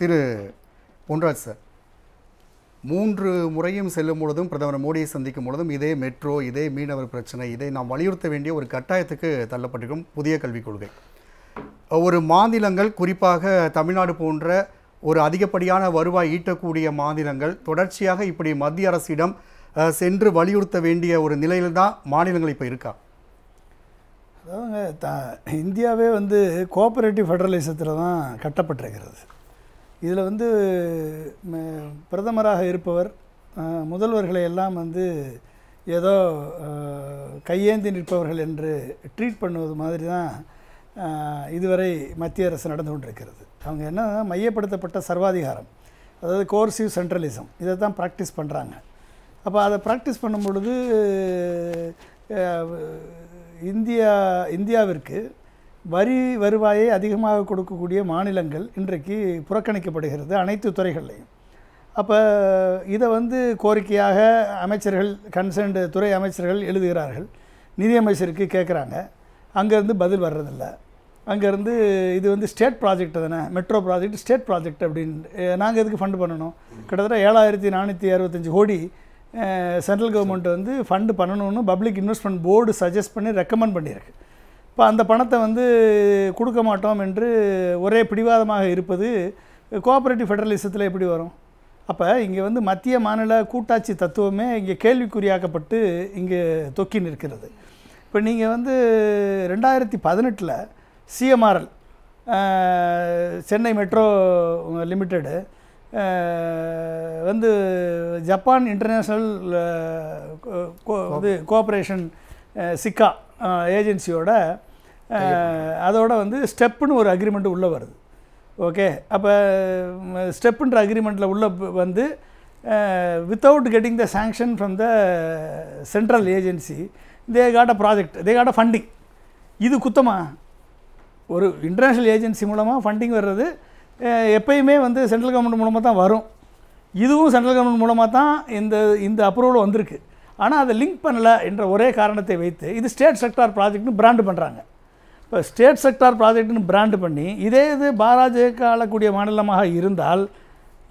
திரு Ponraj sir மூன்று முறையும் செல்லும் பொழுதும் பிரதமர் மோடியை சந்திக்கும் பொழுதும் இதே மெட்ரோ இதே மீனவர் பிரச்சனை இதை நாம் வலியுறுத்த வேண்டிய ஒரு கட்டாயத்துக்கு தள்ளப்பட்டிருக்கும் புதிய கல்விக் கொள்கை ஒரு மாநிலங்கள் குறிப்பாக தமிழ்நாடு போன்ற ஒரு அதிகப்படியான வருவாய் ஈட்டக்கூடிய மாநிலங்கள் தொடர்ச்சியாக இப்படி மத்திய அரசிடம் சென்று வலியுறுத்த வேண்டிய ஒரு நிலையில் தான் மாநிலங்கள் இப்போ இருக்கா அதாவது த இந்தியாவே வந்து கோஆப்ரேட்டிவ் ஃபெடரலிசத்தில் தான் கட்டப்பட்டிருக்கிறது இதில் வந்து பிரதமராக இருப்பவர் முதல்வர்களை எல்லாம் வந்து ஏதோ கையேந்தி நிற்பவர்கள் என்று ட்ரீட் பண்ணுவது மாதிரி தான் இதுவரை மத்திய அரசு நடந்து கொண்டிருக்கிறது அவங்க என்ன மையப்படுத்தப்பட்ட சர்வாதிகாரம் அதாவது கோர்சிவ் சென்ட்ரலிசம் இதை தான் ப்ராக்டிஸ் பண்ணுறாங்க அப்போ அதை ப்ராக்டிஸ் பண்ணும் பொழுது இந்தியா இந்தியாவிற்கு வரி வருவாயை அதிகமாக கொடுக்கக்கூடிய மாநிலங்கள் இன்றைக்கு புறக்கணிக்கப்படுகிறது அனைத்து துறைகள்லையும் அப்போ இதை வந்து கோரிக்கையாக அமைச்சர்கள் கன்சர்ன்டு துறை அமைச்சர்கள் எழுதுகிறார்கள் நிதியமைச்சருக்கு கேட்குறாங்க அங்கேருந்து பதில் வர்றதில்ல அங்கேருந்து இது வந்து ஸ்டேட் ப்ராஜெக்ட் தானே மெட்ரோ ப்ராஜெக்ட் ஸ்டேட் ப்ராஜெக்ட் அப்படின்னு நாங்கள் எதுக்கு ஃபண்டு பண்ணணும் கிட்டத்தட்ட ஏழாயிரத்தி நானூற்றி அறுபத்தஞ்சி கோடி சென்ட்ரல் கவர்மெண்ட் வந்து ஃபண்டு பண்ணணும்னு பப்ளிக் இன்வெஸ்ட்மெண்ட் போர்டு சஜஸ்ட் பண்ணி ரெக்கமெண்ட் பண்ணியிருக்கு இப்போ அந்த பணத்தை வந்து கொடுக்க மாட்டோம் என்று ஒரே பிடிவாதமாக இருப்பது கோஆப்ரேட்டிவ் ஃபெடரலிசத்தில் எப்படி வரும் அப்போ இங்கே வந்து மத்திய மாநில கூட்டாட்சி தத்துவமே இங்கே கேள்விக்குறியாக்கப்பட்டு இங்கே தொக்கி நிற்கிறது இப்போ நீங்கள் வந்து ரெண்டாயிரத்தி பதினெட்டில் சிஎம்ஆர்எல் சென்னை மெட்ரோ லிமிட்டெடு வந்து ஜப்பான் இன்டர்நேஷ்னல் இது கோஆப்ரேஷன் சிக்கா ஏஜென்சியோட அதோட வந்து ஸ்டெப்புன்னு ஒரு அக்ரிமெண்ட் உள்ளே வருது ஓகே அப்போ ஸ்டெப்புன்ற அக்ரிமெண்ட்டில் உள்ளே வந்து without getting the sanction from the central agency they got a project they got a funding இது குத்தமா ஒரு இன்டர்நேஷ்னல் ஏஜென்சி மூலமாக ஃபண்டிங் வர்றது எப்பயுமே வந்து சென்ட்ரல் கவர்மெண்ட் மூலமாக தான் வரும் இதுவும் சென்ட்ரல் கவர்மெண்ட் மூலமாக தான் இந்த இந்த அப்ரூவல் வந்திருக்கு ஆனால் அதை லிங்க் பண்ணலை என்ற ஒரே காரணத்தை வைத்து இது ஸ்டேட் செக்டார் ப்ராஜெக்ட்னு பிராண்டு பண்ணுறாங்க இப்போ ஸ்டேட் செக்டார் ப்ராஜெக்ட்னு பிராண்டு பண்ணி இதே இது பாராஜக ஆளக்கூடிய மாநிலமாக இருந்தால்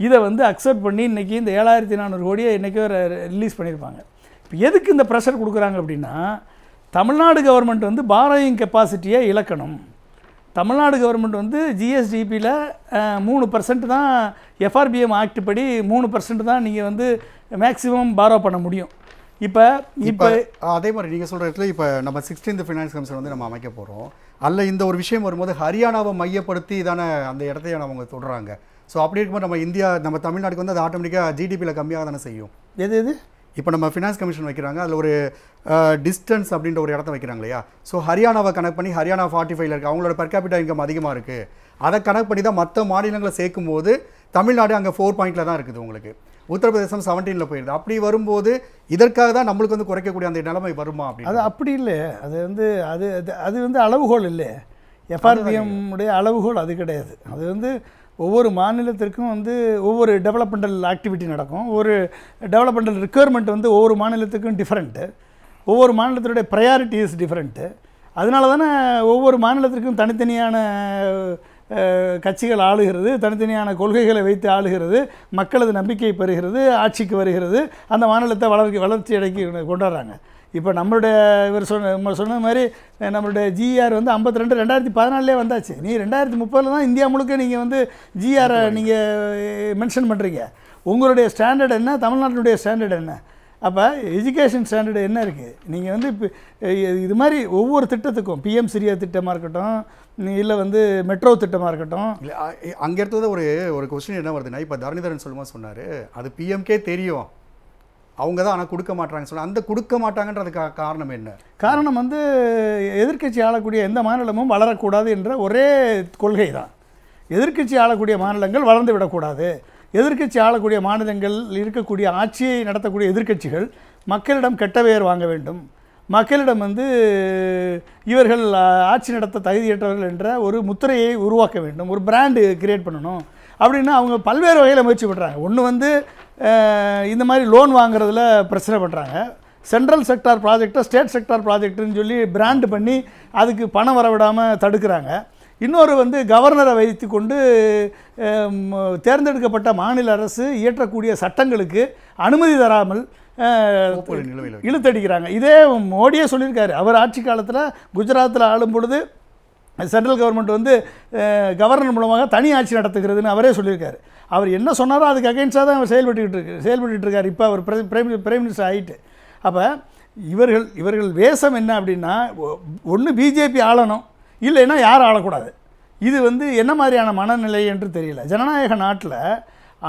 இதை வந்து அக்செப்ட் பண்ணி இன்றைக்கி இந்த ஏழாயிரத்தி நானூறு கோடியை இன்றைக்கி ரிலீஸ் பண்ணியிருப்பாங்க இப்போ எதுக்கு இந்த ப்ரெஷர் கொடுக்குறாங்க அப்படின்னா தமிழ்நாடு கவர்மெண்ட் வந்து பாரோயிங் கெப்பாசிட்டியை இழக்கணும் தமிழ்நாடு கவர்மெண்ட் வந்து ஜிஎஸ்டிபியில் மூணு பர்சன்ட் தான் எஃப்ஆர்பிஎம் ஆக்ட் படி மூணு பர்சன்ட் தான் நீங்கள் வந்து மேக்ஸிமம் பாரோ பண்ண முடியும் இப்போ இப்போ அதே மாதிரி நீங்கள் சொல்கிற இடத்துல இப்போ நம்ம சிக்ஸ்டீன்த் ஃபினான்ஸ் கமிஷன் வந்து நம்ம அமைக்க போகிறோம் அல்ல இந்த ஒரு விஷயம் வரும்போது ஹரியானாவை மையப்படுத்தி தானே அந்த இடத்தைய நம்ம சொல்கிறாங்க ஸோ அப்படி இருக்கும்போது நம்ம இந்தியா நம்ம தமிழ்நாட்டுக்கு வந்து அது ஆட்டோமேட்டிக்காக ஜிடிபியில் கம்மியாக தானே செய்யும் எது எது இப்போ நம்ம ஃபினான்ஸ் கமிஷன் வைக்கிறாங்க அதில் ஒரு டிஸ்டன்ஸ் அப்படின்ற ஒரு இடத்த வைக்கிறாங்க இல்லையா ஸோ ஹரியானாவை கனெக்ட் பண்ணி ஹரியானா ஃபார்ட்டி ஃபைவ்ல இருக்குது அவங்களோட பர் கேபிட்டா இன்கம் அதிகமாக இருக்குது அதை கனெக்ட் பண்ணி தான் மற்ற மாநிலங்களை சேர்க்கும் போது தமிழ்நாடு அங்கே ஃபோர் பாயிண்டில் தான் இருக்குது உங்களுக்கு உத்தரப்பிரதேசம் செவன்டீனில் போயிடுது அப்படி வரும்போது இதற்காக தான் நம்மளுக்கு வந்து குறைக்கக்கூடிய அந்த நிலைமை வருமா அப்படி அது அப்படி இல்லை அது வந்து அது அது வந்து அளவுகோல் இல்லை எஃப்ஆர்பிஎம்முடைய அளவுகோல் அது கிடையாது அது வந்து ஒவ்வொரு மாநிலத்திற்கும் வந்து ஒவ்வொரு டெவலப்மெண்டல் ஆக்டிவிட்டி நடக்கும் ஒரு டெவலப்மெண்டல் ரிக்குயர்மெண்ட் வந்து ஒவ்வொரு மாநிலத்துக்கும் டிஃப்ரெண்ட்டு ஒவ்வொரு மாநிலத்தினுடைய ப்ரையாரிட்டிஸ் டிஃப்ரெண்ட்டு அதனால தானே ஒவ்வொரு மாநிலத்திற்கும் தனித்தனியான கட்சிகள் ஆளுகிறது தனித்தனியான கொள்கைகளை வைத்து ஆளுகிறது மக்களது நம்பிக்கை பெறுகிறது ஆட்சிக்கு வருகிறது அந்த மாநிலத்தை வளர்ச்சி வளர்ச்சி அடைக்கி கொண்டாடுறாங்க இப்போ நம்மளுடைய இவர் சொன்ன நம்ம சொன்ன மாதிரி நம்மளுடைய ஜிஆர் வந்து ஐம்பத்தி ரெண்டு ரெண்டாயிரத்தி பதினாலே வந்தாச்சு நீ ரெண்டாயிரத்தி முப்பதில் தான் இந்தியா முழுக்க நீங்கள் வந்து ஜிஆரை நீங்கள் மென்ஷன் பண்ணுறீங்க உங்களுடைய ஸ்டாண்டர்ட் என்ன தமிழ்நாட்டினுடைய ஸ்டாண்டர்ட் என்ன அப்போ எஜுகேஷன் ஸ்டாண்டர்டு என்ன இருக்குது நீங்கள் வந்து இப்போ இது மாதிரி ஒவ்வொரு திட்டத்துக்கும் பிஎம் சிரியா திட்டமாக இருக்கட்டும் இல்லை வந்து மெட்ரோ திட்டமாக இருக்கட்டும் இல்லை அங்கே இருந்தது ஒரு ஒரு கொஸ்டின் என்ன வருதுன்னா இப்போ தரணிதரன் சொல்லுமா சொன்னார் அது பிஎம்கே தெரியும் அவங்க தான் ஆனால் கொடுக்க மாட்டாங்க சொல்ல அந்த கொடுக்க மாட்டாங்கன்றது காரணம் என்ன காரணம் வந்து எதிர்கட்சி ஆளக்கூடிய எந்த மாநிலமும் வளரக்கூடாது என்ற ஒரே கொள்கை தான் எதிர்கட்சி ஆளக்கூடிய மாநிலங்கள் வளர்ந்து விடக்கூடாது எதிர்கட்சி ஆளக்கூடிய மாநிலங்கள் இருக்கக்கூடிய ஆட்சியை நடத்தக்கூடிய எதிர்கட்சிகள் மக்களிடம் கெட்ட பெயர் வாங்க வேண்டும் மக்களிடம் வந்து இவர்கள் ஆட்சி நடத்த தகுதியற்றவர்கள் என்ற ஒரு முத்திரையை உருவாக்க வேண்டும் ஒரு பிராண்டு கிரியேட் பண்ணணும் அப்படின்னா அவங்க பல்வேறு வகையில் முயற்சி பண்ணுறாங்க ஒன்று வந்து இந்த மாதிரி லோன் வாங்குறதுல பிரச்சனை பண்ணுறாங்க சென்ட்ரல் செக்டார் ப்ராஜெக்டை ஸ்டேட் செக்டார் ப்ராஜெக்டுன்னு சொல்லி பிராண்டு பண்ணி அதுக்கு பணம் வரவிடாமல் தடுக்கிறாங்க இன்னொரு வந்து கவர்னரை வைத்து கொண்டு தேர்ந்தெடுக்கப்பட்ட மாநில அரசு இயற்றக்கூடிய சட்டங்களுக்கு அனுமதி தராமல் இழுத்தடிக்கிறாங்க இதே மோடியே சொல்லியிருக்காரு அவர் ஆட்சி காலத்தில் குஜராத்தில் ஆளும் பொழுது சென்ட்ரல் கவர்மெண்ட் வந்து கவர்னர் மூலமாக தனி ஆட்சி நடத்துகிறதுன்னு அவரே சொல்லியிருக்காரு அவர் என்ன சொன்னாரோ அதுக்கு அகைன்ஸ்டாக தான் அவர் செயல்பட்டுக்கிட்டு இருக்கு செயல்பட்டுக்கிட்டு இப்போ அவர் பிரைம் பிரைம் மினிஸ்டர் ஆகிட்டு அப்போ இவர்கள் இவர்கள் வேஷம் என்ன அப்படின்னா ஒன்று பிஜேபி ஆளணும் இல்லைன்னா யாரும் ஆளக்கூடாது இது வந்து என்ன மாதிரியான மனநிலை என்று தெரியல ஜனநாயக நாட்டில்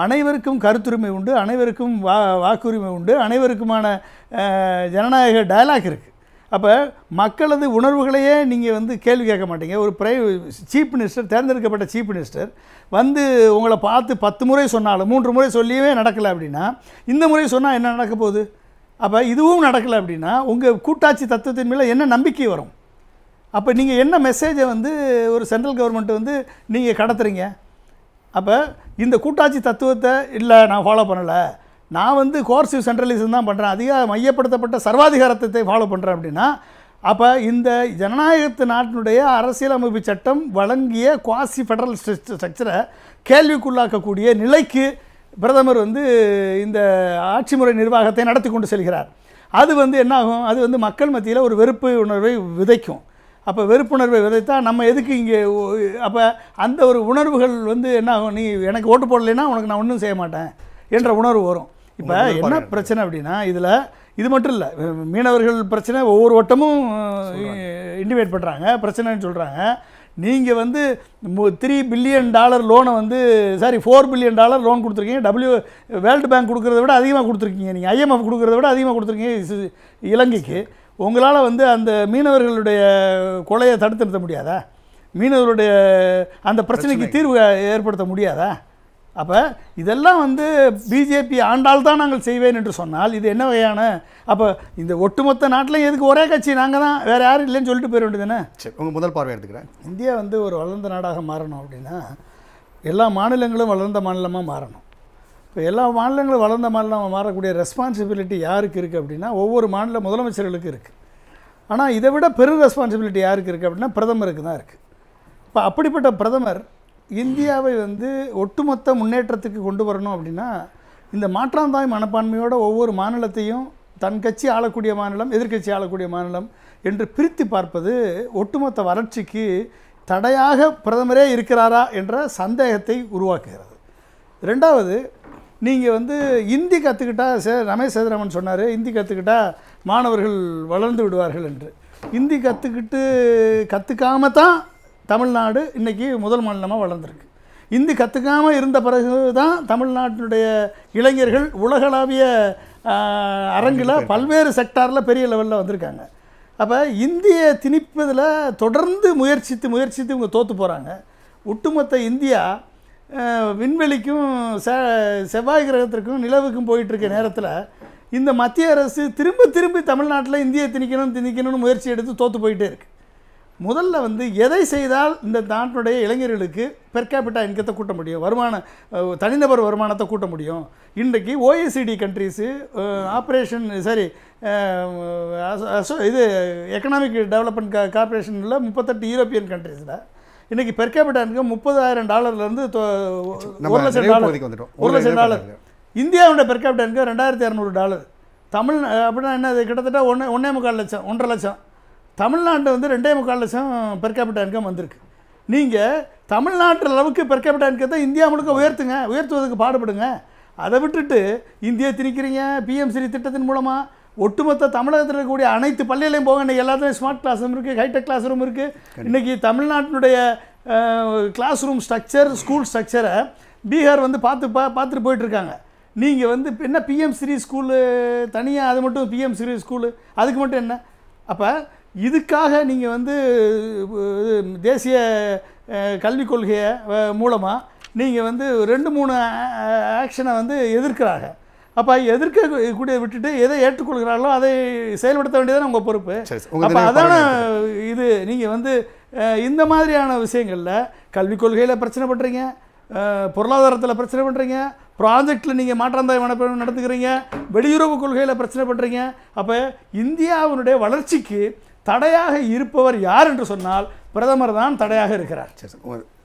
அனைவருக்கும் கருத்துரிமை உண்டு அனைவருக்கும் வா வாக்குரிமை உண்டு அனைவருக்குமான ஜனநாயக டயலாக் இருக்குது அப்போ மக்களது உணர்வுகளையே நீங்கள் வந்து கேள்வி கேட்க மாட்டீங்க ஒரு பிரை சீஃப் மினிஸ்டர் தேர்ந்தெடுக்கப்பட்ட சீஃப் மினிஸ்டர் வந்து உங்களை பார்த்து பத்து முறை சொன்னாலும் மூன்று முறை சொல்லியவே நடக்கலை அப்படின்னா இந்த முறை சொன்னால் என்ன நடக்க போகுது அப்போ இதுவும் நடக்கலை அப்படின்னா உங்கள் கூட்டாட்சி தத்துவத்தின் மேலே என்ன நம்பிக்கை வரும் அப்போ நீங்கள் என்ன மெசேஜை வந்து ஒரு சென்ட்ரல் கவர்மெண்ட் வந்து நீங்கள் கடத்துறீங்க அப்போ இந்த கூட்டாட்சி தத்துவத்தை இல்லை நான் ஃபாலோ பண்ணலை நான் வந்து கோர்சிவ் சென்ட்ரலிசம் தான் பண்ணுறேன் அதிக மையப்படுத்தப்பட்ட சர்வாதிகாரத்தை ஃபாலோ பண்ணுறேன் அப்படின்னா அப்போ இந்த ஜனநாயகத்து நாட்டினுடைய அரசியலமைப்பு சட்டம் வழங்கிய குவாசி ஃபெடரல் ஸ்ட்ரக்சரை கேள்விக்குள்ளாக்கக்கூடிய நிலைக்கு பிரதமர் வந்து இந்த ஆட்சி முறை நிர்வாகத்தை நடத்தி கொண்டு செல்கிறார் அது வந்து என்னாகும் அது வந்து மக்கள் மத்தியில் ஒரு வெறுப்பு உணர்வை விதைக்கும் அப்போ வெறுப்புணர்வை விதைத்தால் நம்ம எதுக்கு இங்கே அப்போ அந்த ஒரு உணர்வுகள் வந்து என்ன ஆகும் நீ எனக்கு ஓட்டு போடலைன்னா உனக்கு நான் ஒன்றும் செய்ய மாட்டேன் என்ற உணர்வு வரும் இப்போ என்ன பிரச்சனை அப்படின்னா இதில் இது மட்டும் இல்லை மீனவர்கள் பிரச்சனை ஒவ்வொரு வட்டமும் இண்டிவேட் பண்ணுறாங்க பிரச்சனைன்னு சொல்கிறாங்க நீங்கள் வந்து த்ரீ பில்லியன் டாலர் லோனை வந்து sorry four billion dollar loan கொடுத்துருக்கீங்க டபிள்யூ வேர்ல்டு பேங்க் கொடுக்குறத விட அதிகமாக கொடுத்துருக்கீங்க நீங்கள் ஐஎம்எஃப் கொடுக்குறத விட அதிகமாக கொடுத்துருக்கீங்க இலங்கைக்கு உங்களால் வந்து அந்த மீனவர்களுடைய கொலையை தடுத்து நிறுத்த முடியாதா மீனவருடைய அந்த பிரச்சனைக்கு தீர்வு ஏற்படுத்த முடியாதா அப்போ இதெல்லாம் வந்து பிஜேபி ஆண்டால் தான் நாங்கள் செய்வேன் என்று சொன்னால் இது என்ன வகையான அப்போ இந்த ஒட்டுமொத்த நாட்டிலையும் எதுக்கு ஒரே கட்சி நாங்கள் தான் வேறு யாரும் இல்லைன்னு சொல்லிட்டு போயிட வேண்டியது சரி உங்கள் முதல் பார்வை எடுத்துக்கிறேன் இந்தியா வந்து ஒரு வளர்ந்த நாடாக மாறணும் அப்படின்னா எல்லா மாநிலங்களும் வளர்ந்த மாநிலமாக மாறணும் இப்போ எல்லா மாநிலங்களும் வளர்ந்த மாநிலம் மாறக்கூடிய ரெஸ்பான்சிபிலிட்டி யாருக்கு இருக்குது அப்படின்னா ஒவ்வொரு மாநில முதலமைச்சர்களுக்கு இருக்குது ஆனால் இதை விட பெரு ரெஸ்பான்சிபிலிட்டி யாருக்கு இருக்குது அப்படின்னா பிரதமருக்கு தான் இருக்குது இப்போ அப்படிப்பட்ட பிரதமர் இந்தியாவை வந்து ஒட்டுமொத்த முன்னேற்றத்துக்கு கொண்டு வரணும் அப்படின்னா இந்த மாற்றாந்தாய் மனப்பான்மையோட ஒவ்வொரு மாநிலத்தையும் தன் கட்சி ஆளக்கூடிய மாநிலம் எதிர்கட்சி ஆளக்கூடிய மாநிலம் என்று பிரித்து பார்ப்பது ஒட்டுமொத்த வறட்சிக்கு தடையாக பிரதமரே இருக்கிறாரா என்ற சந்தேகத்தை உருவாக்குகிறது ரெண்டாவது நீங்கள் வந்து இந்தி கற்றுக்கிட்டா சே ரமேஷ் சேதுராமன் சொன்னார் இந்தி கற்றுக்கிட்டா மாணவர்கள் வளர்ந்து விடுவார்கள் என்று இந்தி கற்றுக்கிட்டு கற்றுக்காம தான் தமிழ்நாடு இன்றைக்கி முதல் மாநிலமாக வளர்ந்துருக்கு இந்தி கற்றுக்காமல் இருந்த பிறகு தான் தமிழ்நாட்டினுடைய இளைஞர்கள் உலகளாவிய அரங்கில் பல்வேறு செக்டாரில் பெரிய லெவலில் வந்திருக்காங்க அப்போ இந்தியை திணிப்பதில் தொடர்ந்து முயற்சித்து முயற்சித்து இவங்க தோற்று போகிறாங்க ஒட்டுமொத்த இந்தியா விண்வெளிக்கும் செவ்வாய் கிரகத்திற்கும் நிலவுக்கும் போயிட்டுருக்க நேரத்தில் இந்த மத்திய அரசு திரும்ப திரும்பி தமிழ்நாட்டில் இந்தியை திணிக்கணும் திணிக்கணும்னு முயற்சி எடுத்து தோற்று போயிட்டே இருக்குது முதல்ல வந்து எதை செய்தால் இந்த நாட்டுடைய இளைஞர்களுக்கு பெர்காபிட்டா இன்கத்தை கூட்ட முடியும் வருமான தனிநபர் வருமானத்தை கூட்ட முடியும் இன்றைக்கு ஓஏசிடி கண்ட்ரிஸு ஆப்ரேஷன் சாரி இது எக்கனாமிக் டெவலப்மெண்ட் கார்பரேஷனில் முப்பத்தெட்டு யூரோப்பியன் கண்ட்ரீஸில் இன்றைக்கி பெர் கேபிட்டா இன்கம் முப்பதாயிரம் டாலர்லேருந்து ஒரு லட்சம் டாலர் ஒரு லட்சம் டாலர் இந்தியாவோட பெர் கேபிட்டா இன்கம் ரெண்டாயிரத்தி இரநூறு டாலர் தமிழ் அப்படின்னா என்ன கிட்டத்தட்ட ஒன்று ஒன்றே முக்கால் லட்சம் ஒன்றரை லட்சம் தமிழ்நாட்டில் வந்து ரெண்டே முக்கால் லட்சம் பெர் கேபிட்டா இன்கம் வந்திருக்கு நீங்கள் தமிழ்நாட்டு அளவுக்கு பெர் கேபிட்டா தான் இந்தியா முழுக்க உயர்த்துங்க உயர்த்துவதற்கு பாடுபடுங்க அதை விட்டுட்டு இந்தியா திணிக்கிறீங்க பிஎம்சி திட்டத்தின் மூலமாக ஒட்டுமொத்த தமிழகத்தில் இருக்கக்கூடிய அனைத்து பள்ளிகளையும் போக இன்றைக்கி எல்லாத்துலேயும் ஸ்மார்ட் கிளாஸ் ரூம் இருக்குது ஹைடெக் கிளாஸ் ரூம் இருக்குது இன்றைக்கி தமிழ்நாட்டினுடைய கிளாஸ் ரூம் ஸ்ட்ரக்சர் ஸ்கூல் ஸ்ட்ரக்சரை பீகார் வந்து பார்த்து பா பார்த்துட்டு போயிட்டுருக்காங்க நீங்கள் வந்து என்ன பிஎம் சிரி ஸ்கூலு தனியாக அது மட்டும் பிஎம் சிரி ஸ்கூலு அதுக்கு மட்டும் என்ன அப்போ இதுக்காக நீங்கள் வந்து தேசிய கல்விக் கொள்கையை மூலமாக நீங்கள் வந்து ரெண்டு மூணு ஆக்ஷனை வந்து எதிர்க்கிறாங்க அப்போ எதிர்க்க கூடிய விட்டுட்டு எதை ஏற்றுக்கொள்கிறாங்களோ அதை செயல்படுத்த வேண்டியதான உங்கள் பொறுப்பு அப்போ அதான இது நீங்கள் வந்து இந்த மாதிரியான விஷயங்களில் கல்விக் கொள்கையில் பிரச்சனை பண்ணுறீங்க பொருளாதாரத்தில் பிரச்சனை பண்ணுறீங்க ப்ராஜெக்டில் நீங்கள் மாற்றாந்தாய் மனப்பெண் நடத்துக்கிறீங்க வெளியுறவு கொள்கையில் பிரச்சனை பண்ணுறீங்க அப்போ இந்தியாவினுடைய வளர்ச்சிக்கு தடையாக இருப்பவர் யார் என்று சொன்னால் பிரதமர் தான் தடையாக இருக்கிறார் சரி